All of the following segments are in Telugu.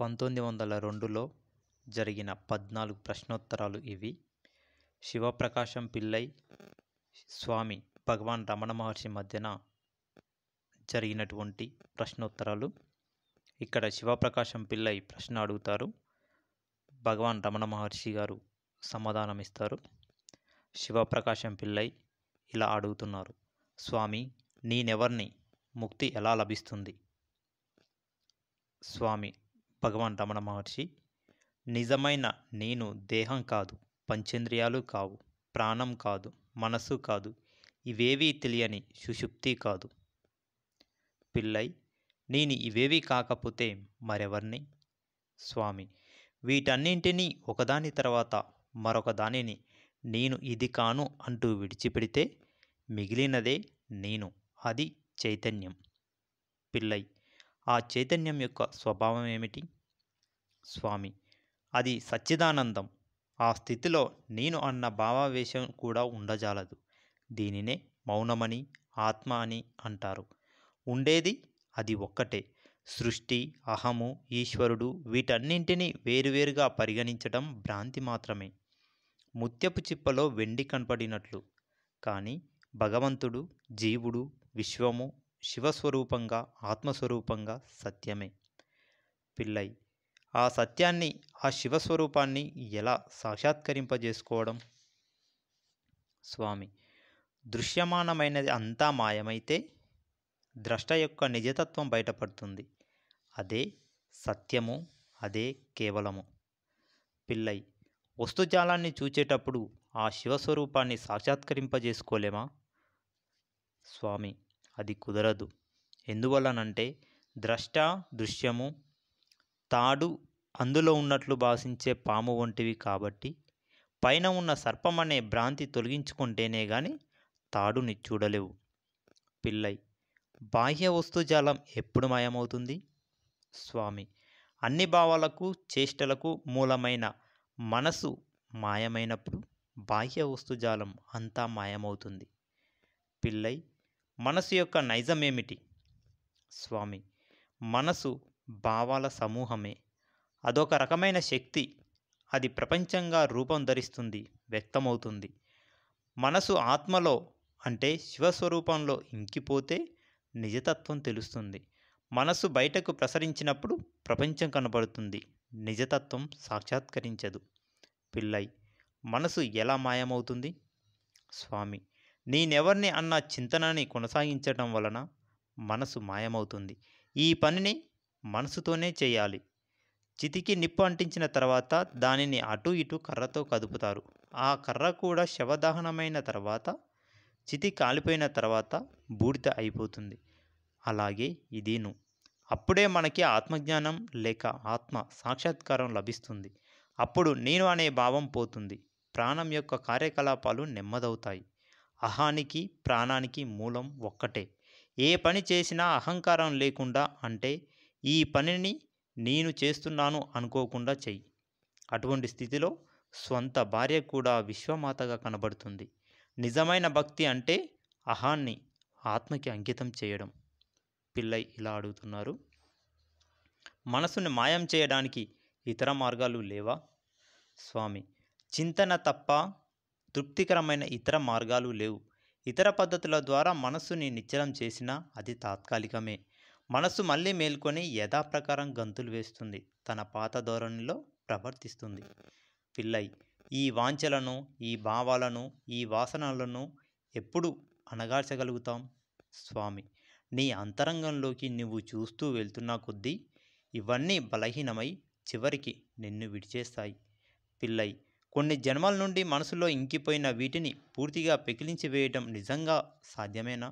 పంతొమ్మిది వందల రెండులో జరిగిన పద్నాలుగు ప్రశ్నోత్తరాలు ఇవి శివప్రకాశం పిళ్ళై స్వామి భగవాన్ రమణ మహర్షి మధ్యన జరిగినటువంటి ప్రశ్నోత్తరాలు ఇక్కడ శివప్రకాశం పిళ్ళై ప్రశ్న అడుగుతారు భగవాన్ రమణ మహర్షి గారు సమాధానం ఇస్తారు శివప్రకాశం పిళ్ళై ఇలా అడుగుతున్నారు స్వామి నేనెవరిని ముక్తి ఎలా లభిస్తుంది స్వామి భగవాన్ రమణ మహర్షి నిజమైన నేను దేహం కాదు పంచేంద్రియాలు కావు ప్రాణం కాదు మనస్సు కాదు ఇవేవీ తెలియని సుషుప్తి కాదు పిల్లై నేను ఇవేవి కాకపోతే మరెవర్ని స్వామి వీటన్నింటినీ ఒకదాని తర్వాత మరొక దానిని నేను ఇది కాను అంటూ విడిచిపెడితే మిగిలినదే నేను అది చైతన్యం పిల్లై ఆ చైతన్యం యొక్క స్వభావం ఏమిటి స్వామి అది సచ్చిదానందం ఆ స్థితిలో నేను అన్న భావావేశం కూడా ఉండజాలదు దీనినే మౌనమని ఆత్మ అని అంటారు ఉండేది అది ఒక్కటే సృష్టి అహము ఈశ్వరుడు వీటన్నింటినీ వేరువేరుగా పరిగణించడం భ్రాంతి మాత్రమే ముత్యపు చిప్పలో వెండి కనపడినట్లు కానీ భగవంతుడు జీవుడు విశ్వము శివస్వరూపంగా ఆత్మస్వరూపంగా సత్యమే పిల్లై ఆ సత్యాన్ని ఆ శివస్వరూపాన్ని ఎలా సాక్షాత్కరింపజేసుకోవడం స్వామి దృశ్యమానమైనది అంతా మాయమైతే ద్రష్ట యొక్క నిజతత్వం బయటపడుతుంది అదే సత్యము అదే కేవలము పిల్లై వస్తుజాలాన్ని చూచేటప్పుడు ఆ శివస్వరూపాన్ని సాక్షాత్కరింపజేసుకోలేమా స్వామి అది కుదరదు ఎందువలనంటే ద్రష్ట దృశ్యము తాడు అందులో ఉన్నట్లు భాషించే పాము వంటివి కాబట్టి పైన ఉన్న సర్పం అనే భ్రాంతి తొలగించుకుంటేనే గాని తాడుని చూడలేవు పిల్లై బాహ్య వస్తుజాలం ఎప్పుడు మాయమవుతుంది స్వామి అన్ని భావాలకు చేష్టలకు మూలమైన మనసు మాయమైనప్పుడు బాహ్య వస్తుజాలం అంతా మాయమవుతుంది పిల్లై మనసు యొక్క నైజమేమిటి స్వామి మనసు భావాల సమూహమే అదొక రకమైన శక్తి అది ప్రపంచంగా రూపం ధరిస్తుంది వ్యక్తమవుతుంది మనసు ఆత్మలో అంటే శివస్వరూపంలో ఇంకిపోతే నిజతత్వం తెలుస్తుంది మనసు బయటకు ప్రసరించినప్పుడు ప్రపంచం కనబడుతుంది నిజతత్వం సాక్షాత్కరించదు పిల్లై మనసు ఎలా మాయమవుతుంది స్వామి నేనెవరిని అన్న చింతనని కొనసాగించడం వలన మనసు మాయమవుతుంది ఈ పనిని మనసుతోనే చేయాలి చితికి నిప్పు అంటించిన తర్వాత దానిని అటు ఇటు కర్రతో కదుపుతారు ఆ కర్ర కూడా శవదహనమైన తర్వాత చితి కాలిపోయిన తర్వాత బూడిద అయిపోతుంది అలాగే ఇదీను అప్పుడే మనకి ఆత్మజ్ఞానం లేక ఆత్మ సాక్షాత్కారం లభిస్తుంది అప్పుడు నేను అనే భావం పోతుంది ప్రాణం యొక్క కార్యకలాపాలు నెమ్మదవుతాయి అహానికి ప్రాణానికి మూలం ఒక్కటే ఏ పని చేసినా అహంకారం లేకుండా అంటే ఈ పనిని నేను చేస్తున్నాను అనుకోకుండా చెయ్యి అటువంటి స్థితిలో స్వంత భార్య కూడా విశ్వమాతగా కనబడుతుంది నిజమైన భక్తి అంటే అహాన్ని ఆత్మకి అంకితం చేయడం పిల్లై ఇలా అడుగుతున్నారు మనసుని మాయం చేయడానికి ఇతర మార్గాలు లేవా స్వామి చింతన తప్ప తృప్తికరమైన ఇతర మార్గాలు లేవు ఇతర పద్ధతుల ద్వారా మనస్సుని నిశ్చలం చేసినా అది తాత్కాలికమే మనస్సు మళ్ళీ మేల్కొని యథాప్రకారం గంతులు వేస్తుంది తన పాత ధోరణిలో ప్రవర్తిస్తుంది పిల్లై ఈ వాంఛలను ఈ భావాలను ఈ వాసనలను ఎప్పుడు అణగార్చగలుగుతాం స్వామి నీ అంతరంగంలోకి నువ్వు చూస్తూ వెళ్తున్నా కొద్దీ ఇవన్నీ బలహీనమై చివరికి నిన్ను విడిచేస్తాయి పిల్లై కొన్ని జన్మల నుండి మనసులో ఇంకిపోయిన వీటిని పూర్తిగా పెకిలించి వేయటం నిజంగా సాధ్యమేనా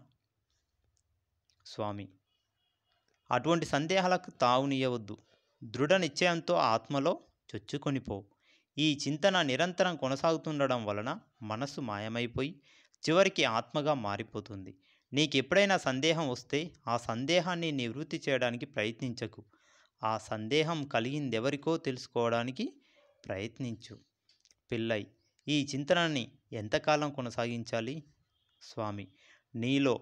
స్వామి అటువంటి సందేహాలకు తావునియవద్దు దృఢ నిశ్చయంతో ఆత్మలో చొచ్చుకొనిపో ఈ చింతన నిరంతరం కొనసాగుతుండడం వలన మనసు మాయమైపోయి చివరికి ఆత్మగా మారిపోతుంది నీకు ఎప్పుడైనా సందేహం వస్తే ఆ సందేహాన్ని నివృత్తి చేయడానికి ప్రయత్నించకు ఆ సందేహం కలిగిందెవరికో తెలుసుకోవడానికి ప్రయత్నించు పెళ్ళై ఈ చింతనాన్ని ఎంతకాలం కొనసాగించాలి స్వామి నీలో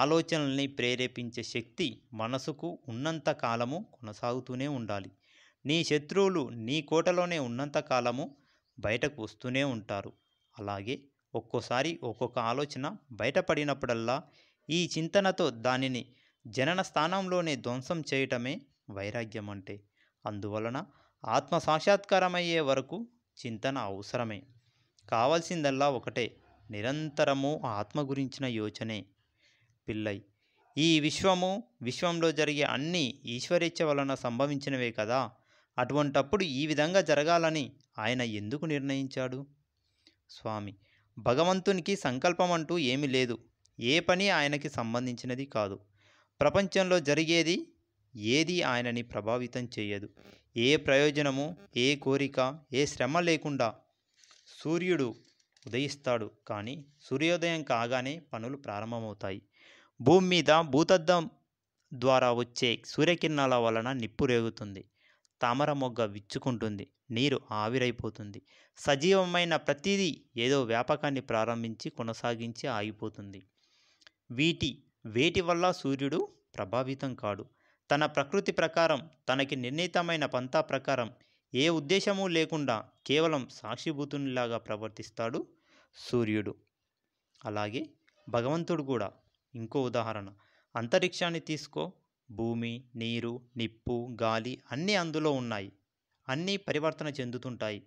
ఆలోచనల్ని ప్రేరేపించే శక్తి మనసుకు ఉన్నంత కాలము కొనసాగుతూనే ఉండాలి నీ శత్రువులు నీ కోటలోనే ఉన్నంత కాలము బయటకు వస్తూనే ఉంటారు అలాగే ఒక్కోసారి ఒక్కొక్క ఆలోచన బయటపడినప్పుడల్లా ఈ చింతనతో దానిని జనన స్థానంలోనే ధ్వంసం చేయటమే వైరాగ్యం అంటే అందువలన ఆత్మ సాక్షాత్కారమయ్యే వరకు చింతన అవసరమే కావాల్సిందల్లా ఒకటే నిరంతరము ఆత్మ గురించిన యోచనే పిల్లై ఈ విశ్వము విశ్వంలో జరిగే అన్ని ఈశ్వరేచ్ఛ వలన సంభవించినవే కదా అటువంటప్పుడు ఈ విధంగా జరగాలని ఆయన ఎందుకు నిర్ణయించాడు స్వామి భగవంతునికి సంకల్పం అంటూ ఏమీ లేదు ఏ పని ఆయనకి సంబంధించినది కాదు ప్రపంచంలో జరిగేది ఏది ఆయనని ప్రభావితం చేయదు ఏ ప్రయోజనము ఏ కోరిక ఏ శ్రమ లేకుండా సూర్యుడు ఉదయిస్తాడు కానీ సూర్యోదయం కాగానే పనులు ప్రారంభమవుతాయి భూమి మీద భూతద్దం ద్వారా వచ్చే సూర్యకిరణాల వలన నిప్పు రేగుతుంది తామర మొగ్గ విచ్చుకుంటుంది నీరు ఆవిరైపోతుంది సజీవమైన ప్రతిదీ ఏదో వ్యాపకాన్ని ప్రారంభించి కొనసాగించి ఆగిపోతుంది వీటి వేటి వల్ల సూర్యుడు ప్రభావితం కాడు తన ప్రకృతి ప్రకారం తనకి నిర్ణీతమైన పంతా ప్రకారం ఏ ఉద్దేశము లేకుండా కేవలం సాక్షిభూతునిలాగా ప్రవర్తిస్తాడు సూర్యుడు అలాగే భగవంతుడు కూడా ఇంకో ఉదాహరణ అంతరిక్షాన్ని తీసుకో భూమి నీరు నిప్పు గాలి అన్నీ అందులో ఉన్నాయి అన్నీ పరివర్తన చెందుతుంటాయి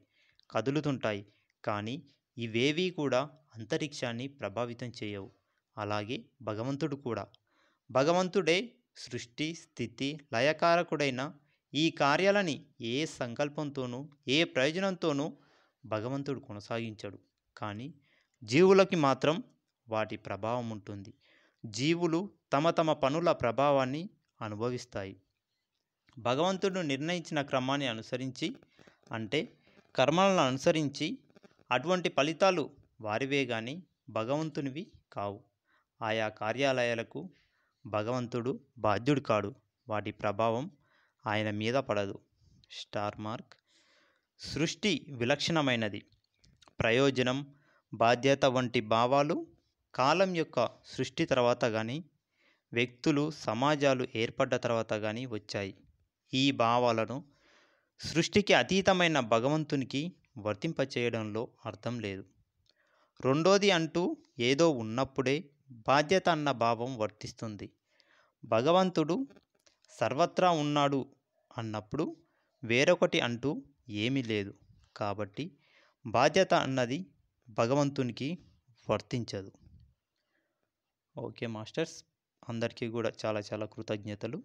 కదులుతుంటాయి కానీ ఇవేవీ కూడా అంతరిక్షాన్ని ప్రభావితం చేయవు అలాగే భగవంతుడు కూడా భగవంతుడే సృష్టి స్థితి లయకారకుడైన ఈ కార్యాలని ఏ సంకల్పంతోనూ ఏ ప్రయోజనంతోనూ భగవంతుడు కొనసాగించడు కానీ జీవులకి మాత్రం వాటి ప్రభావం ఉంటుంది జీవులు తమ తమ పనుల ప్రభావాన్ని అనుభవిస్తాయి భగవంతుడు నిర్ణయించిన క్రమాన్ని అనుసరించి అంటే కర్మలను అనుసరించి అటువంటి ఫలితాలు వారివే కానీ భగవంతునివి కావు ఆయా కార్యాలయాలకు భగవంతుడు బాధ్యుడు కాడు వాటి ప్రభావం ఆయన మీద పడదు స్టార్ మార్క్ సృష్టి విలక్షణమైనది ప్రయోజనం బాధ్యత వంటి భావాలు కాలం యొక్క సృష్టి తర్వాత కానీ వ్యక్తులు సమాజాలు ఏర్పడ్డ తర్వాత కానీ వచ్చాయి ఈ భావాలను సృష్టికి అతీతమైన భగవంతునికి వర్తింపచేయడంలో అర్థం లేదు రెండోది అంటూ ఏదో ఉన్నప్పుడే బాధ్యత అన్న భావం వర్తిస్తుంది భగవంతుడు సర్వత్రా ఉన్నాడు అన్నప్పుడు వేరొకటి అంటూ ఏమీ లేదు కాబట్టి బాధ్యత అన్నది భగవంతునికి వర్తించదు ఓకే మాస్టర్స్ అందరికీ కూడా చాలా చాలా కృతజ్ఞతలు